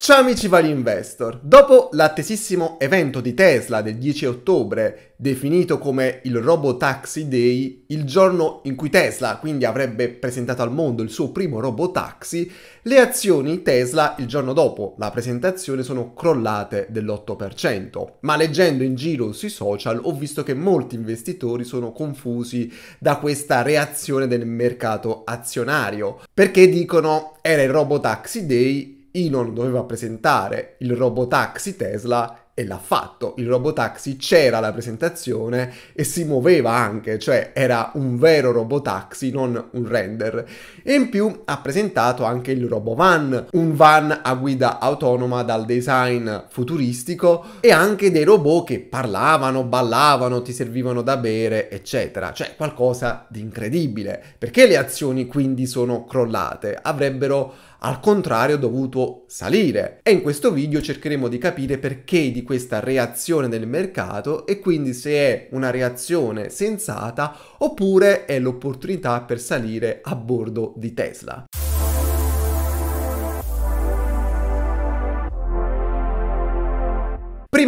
Ciao amici vari investor, dopo l'attesissimo evento di Tesla del 10 ottobre, definito come il Robo Taxi Day, il giorno in cui Tesla quindi avrebbe presentato al mondo il suo primo Robotaxi, le azioni Tesla il giorno dopo la presentazione sono crollate dell'8%, ma leggendo in giro sui social ho visto che molti investitori sono confusi da questa reazione del mercato azionario, perché dicono era il Robo Day Elon doveva presentare il robotaxi Tesla e l'ha fatto. Il robotaxi c'era alla presentazione e si muoveva anche, cioè era un vero robotaxi, non un render. E in più ha presentato anche il RoboVan, un van a guida autonoma dal design futuristico e anche dei robot che parlavano, ballavano, ti servivano da bere, eccetera. Cioè qualcosa di incredibile. Perché le azioni quindi sono crollate? Avrebbero al contrario dovuto salire. E in questo video cercheremo di capire perché di questa reazione del mercato e quindi se è una reazione sensata oppure è l'opportunità per salire a bordo di Tesla.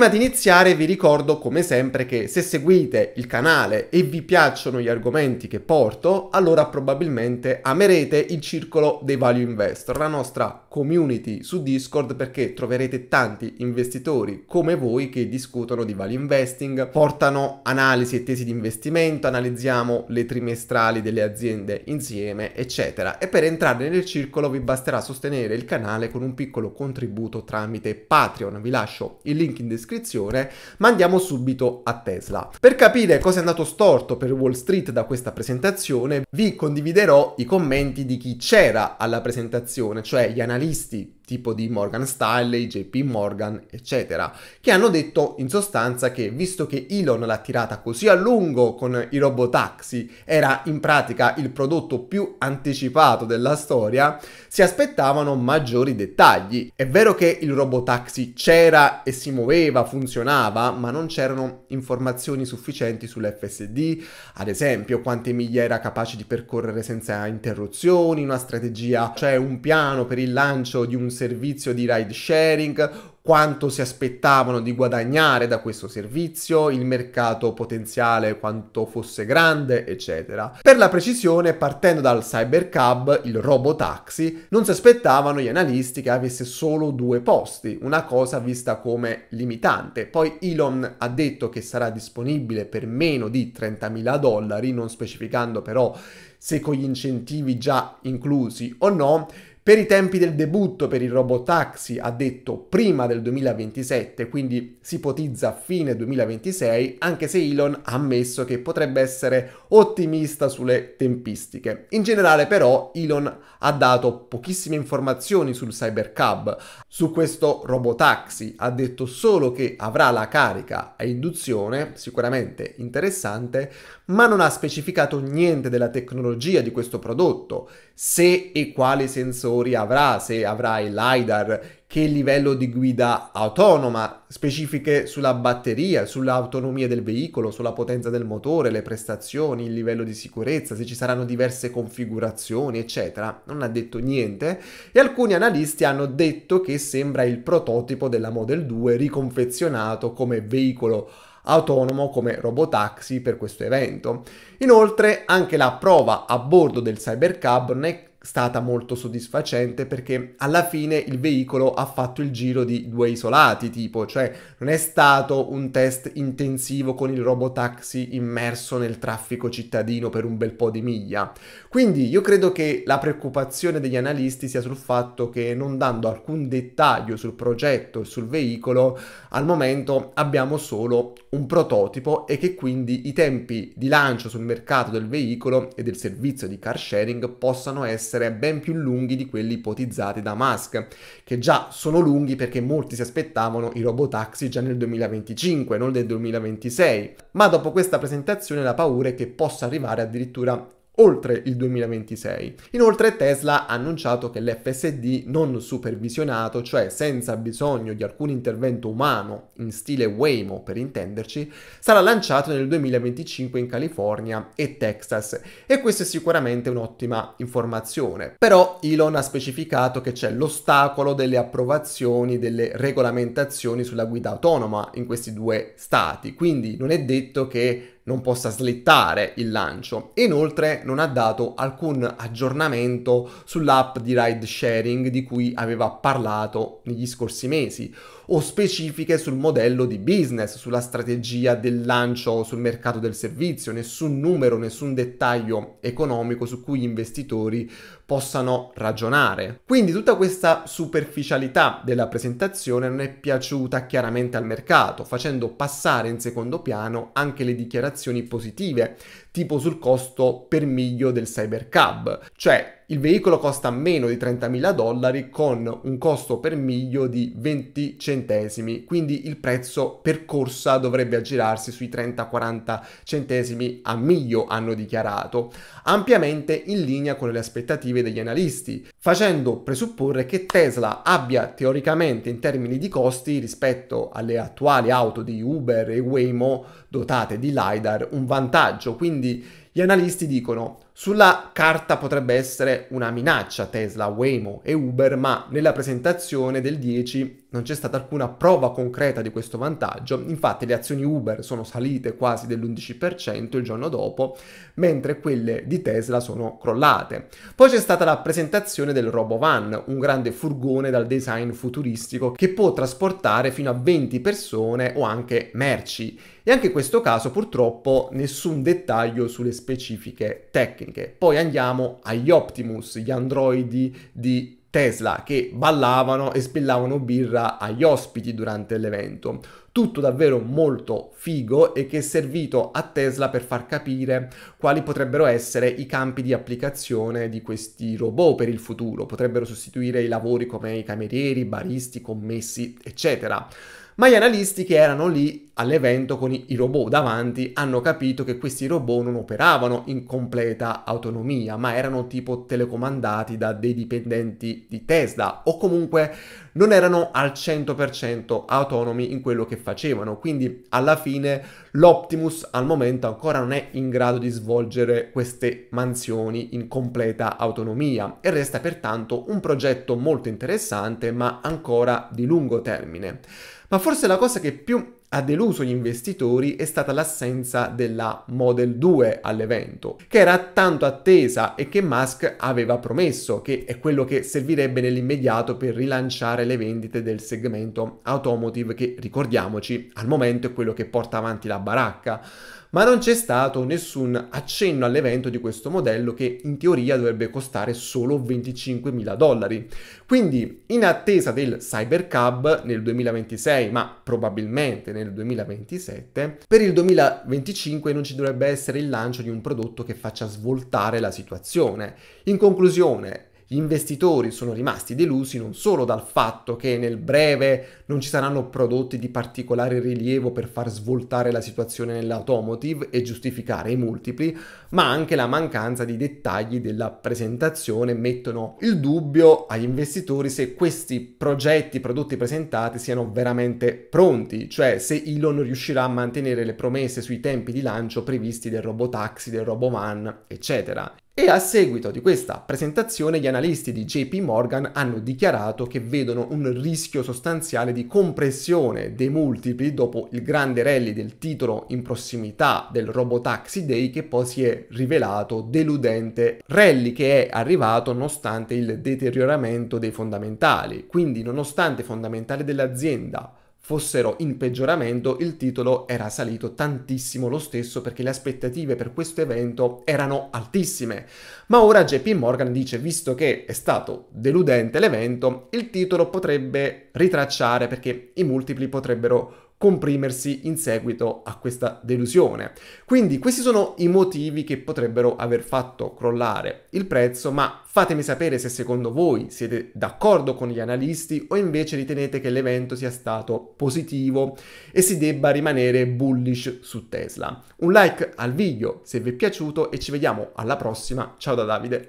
Prima di iniziare vi ricordo come sempre che se seguite il canale e vi piacciono gli argomenti che porto, allora probabilmente amerete il circolo dei value investor, la nostra community su Discord perché troverete tanti investitori come voi che discutono di value investing, portano analisi e tesi di investimento, analizziamo le trimestrali delle aziende insieme, eccetera. E per entrare nel circolo vi basterà sostenere il canale con un piccolo contributo tramite Patreon. Vi lascio il link in descrizione descrizione, ma andiamo subito a Tesla. Per capire cosa è andato storto per Wall Street da questa presentazione, vi condividerò i commenti di chi c'era alla presentazione, cioè gli analisti tipo di Morgan Stanley, JP Morgan, eccetera, che hanno detto in sostanza che visto che Elon l'ha tirata così a lungo con i robotaxi, era in pratica il prodotto più anticipato della storia, si aspettavano maggiori dettagli. È vero che il robotaxi c'era e si muoveva, funzionava, ma non c'erano informazioni sufficienti sull'FSD, ad esempio quante miglia era capace di percorrere senza interruzioni, una strategia, cioè un piano per il lancio di un servizio di ride sharing, quanto si aspettavano di guadagnare da questo servizio, il mercato potenziale quanto fosse grande, eccetera. Per la precisione, partendo dal Cybercab, il robotaxi, non si aspettavano gli analisti che avesse solo due posti, una cosa vista come limitante. Poi Elon ha detto che sarà disponibile per meno di 30.000 dollari, non specificando però se con gli incentivi già inclusi o no, per i tempi del debutto per il robot taxi ha detto prima del 2027, quindi si ipotizza fine 2026, anche se Elon ha ammesso che potrebbe essere ottimista sulle tempistiche. In generale però Elon ha dato pochissime informazioni sul Cybercab, su questo robot taxi, ha detto solo che avrà la carica a induzione, sicuramente interessante, ma non ha specificato niente della tecnologia di questo prodotto, se e quali sensori sensori avrà, se avrà il LiDAR, che livello di guida autonoma, specifiche sulla batteria, sull'autonomia del veicolo, sulla potenza del motore, le prestazioni, il livello di sicurezza, se ci saranno diverse configurazioni, eccetera. Non ha detto niente e alcuni analisti hanno detto che sembra il prototipo della Model 2 riconfezionato come veicolo autonomo come robotaxi per questo evento. Inoltre anche la prova a bordo del Cybercab non è stata molto soddisfacente perché alla fine il veicolo ha fatto il giro di due isolati, tipo, cioè non è stato un test intensivo con il robotaxi immerso nel traffico cittadino per un bel po' di miglia. Quindi io credo che la preoccupazione degli analisti sia sul fatto che non dando alcun dettaglio sul progetto e sul veicolo, al momento abbiamo solo un prototipo e che quindi i tempi di lancio sul mercato del veicolo e del servizio di car sharing possano essere essere ben più lunghi di quelli ipotizzati da Musk, che già sono lunghi perché molti si aspettavano i robotaxi già nel 2025, non nel 2026. Ma dopo questa presentazione la paura è che possa arrivare addirittura oltre il 2026. Inoltre Tesla ha annunciato che l'FSD non supervisionato, cioè senza bisogno di alcun intervento umano, in stile Waymo per intenderci, sarà lanciato nel 2025 in California e Texas e questa è sicuramente un'ottima informazione. Però Elon ha specificato che c'è l'ostacolo delle approvazioni, delle regolamentazioni sulla guida autonoma in questi due stati, quindi non è detto che non possa slittare il lancio. Inoltre non ha dato alcun aggiornamento sull'app di ride sharing di cui aveva parlato negli scorsi mesi o specifiche sul modello di business, sulla strategia del lancio sul mercato del servizio, nessun numero, nessun dettaglio economico su cui gli investitori possano ragionare. Quindi tutta questa superficialità della presentazione non è piaciuta chiaramente al mercato, facendo passare in secondo piano anche le dichiarazioni azioni positive tipo sul costo per miglio del Cybercab, cioè il veicolo costa meno di 30.000 dollari con un costo per miglio di 20 centesimi, quindi il prezzo per corsa dovrebbe aggirarsi sui 30-40 centesimi a miglio, hanno dichiarato, ampiamente in linea con le aspettative degli analisti, facendo presupporre che Tesla abbia teoricamente in termini di costi rispetto alle attuali auto di Uber e Waymo dotate di LiDAR un vantaggio, quindi die Gli analisti dicono, sulla carta potrebbe essere una minaccia Tesla, Waymo e Uber, ma nella presentazione del 10 non c'è stata alcuna prova concreta di questo vantaggio, infatti le azioni Uber sono salite quasi dell'11% il giorno dopo, mentre quelle di Tesla sono crollate. Poi c'è stata la presentazione del Robovan, un grande furgone dal design futuristico che può trasportare fino a 20 persone o anche merci, e anche in questo caso purtroppo nessun dettaglio sulle specifiche tecniche. Poi andiamo agli Optimus, gli androidi di Tesla che ballavano e spillavano birra agli ospiti durante l'evento. Tutto davvero molto figo e che è servito a Tesla per far capire quali potrebbero essere i campi di applicazione di questi robot per il futuro. Potrebbero sostituire i lavori come i camerieri, baristi, commessi, eccetera ma gli analisti che erano lì all'evento con i robot davanti hanno capito che questi robot non operavano in completa autonomia, ma erano tipo telecomandati da dei dipendenti di Tesla o comunque non erano al 100% autonomi in quello che facevano. Quindi alla fine l'Optimus al momento ancora non è in grado di svolgere queste mansioni in completa autonomia e resta pertanto un progetto molto interessante ma ancora di lungo termine. Ma forse la cosa che più ha deluso gli investitori è stata l'assenza della Model 2 all'evento, che era tanto attesa e che Musk aveva promesso, che è quello che servirebbe nell'immediato per rilanciare le vendite del segmento automotive che, ricordiamoci, al momento è quello che porta avanti la baracca ma non c'è stato nessun accenno all'evento di questo modello che in teoria dovrebbe costare solo 25.000 dollari. Quindi in attesa del Cybercab nel 2026, ma probabilmente nel 2027, per il 2025 non ci dovrebbe essere il lancio di un prodotto che faccia svoltare la situazione. In conclusione, gli investitori sono rimasti delusi non solo dal fatto che nel breve non ci saranno prodotti di particolare rilievo per far svoltare la situazione nell'automotive e giustificare i multipli, ma anche la mancanza di dettagli della presentazione mettono il dubbio agli investitori se questi progetti, prodotti presentati siano veramente pronti, cioè se Elon riuscirà a mantenere le promesse sui tempi di lancio previsti del robotaxi, del roboman, eccetera. E a seguito di questa presentazione gli analisti di JP Morgan hanno dichiarato che vedono un rischio sostanziale di compressione dei multipli dopo il grande rally del titolo in prossimità del Robotaxi Day che poi si è rivelato deludente, rally che è arrivato nonostante il deterioramento dei fondamentali, quindi nonostante i fondamentali dell'azienda fossero in peggioramento, il titolo era salito tantissimo lo stesso perché le aspettative per questo evento erano altissime. Ma ora JP Morgan dice, visto che è stato deludente l'evento, il titolo potrebbe ritracciare perché i multipli potrebbero comprimersi in seguito a questa delusione. Quindi questi sono i motivi che potrebbero aver fatto crollare il prezzo, ma fatemi sapere se secondo voi siete d'accordo con gli analisti o invece ritenete che l'evento sia stato positivo e si debba rimanere bullish su Tesla. Un like al video se vi è piaciuto e ci vediamo alla prossima. Ciao da Davide.